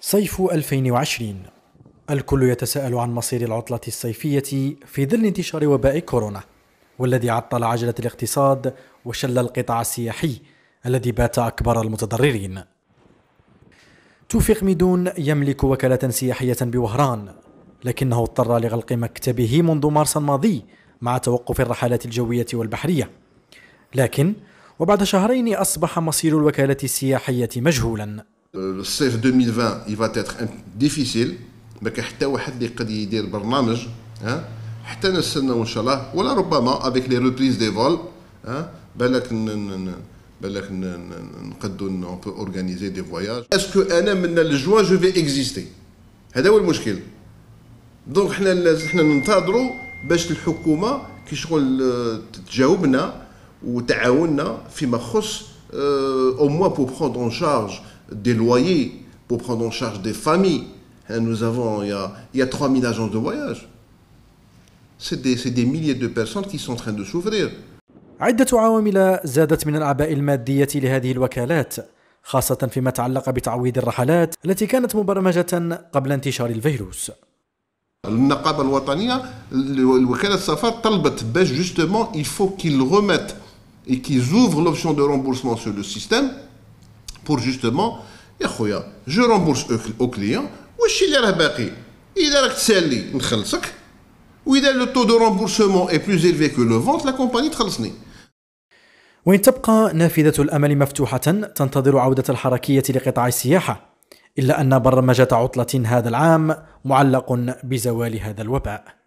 صيف 2020 الكل يتساءل عن مصير العطلة الصيفية في ظل انتشار وباء كورونا والذي عطل عجلة الاقتصاد وشل القطاع السياحي الذي بات أكبر المتضررين توفيق ميدون يملك وكالة سياحية بوهران لكنه اضطر لغلق مكتبه منذ مارس الماضي مع توقف الرحلات الجوية والبحرية لكن وبعد شهرين أصبح مصير الوكالة السياحية مجهولا الصيف 2020 يفا تيتر ديفيسيل ما كاين حتى واحد اللي قد يدير برنامج ها حتى نستناو ان شاء الله ولا ربما افيك لي ريبريز دي فول ها بالك بالك نقدو اون بو اورغانيزي دي فواياج اسكو انا من الجوا جو في اكزيستي هذا هو المشكل دونك حنا لازم حنا ننتظروا باش الحكومه كي شغل تجاوبنا وتعاوننا فيما خص او موا بو بروند اون شارج des loyers, pour prendre en charge des familles. Hein, nous avons, il y a, il y a 3000 agences de voyage. C'est des, des milliers de personnes qui sont en train de souffrir. عدة عوامل زادت من الأعباء المادية لهذه الوكالات خاصة فيما تعلق بتعويض الرحلات التي كانت مبرمجة قبل انتشار الفيروس النقابة الوطنية الوكالة السفر طلبت باش justement il faut qu'ils remettent et qu'ils ouvrent l'option de remboursement sur le système pour justement يا خويا جو رومبورس او كليون واش اللي راه باقي اذا راك تسالي نخلصك واذا لو تو دو رومبورسمون اي بلوز ايلفي كو لو فونت لا كومباني تخلصني وين تبقى نافذة الأمل مفتوحة تنتظر عودة الحركية لقطاع السياحة إلا أن برمجة عطلة هذا العام معلق بزوال هذا الوباء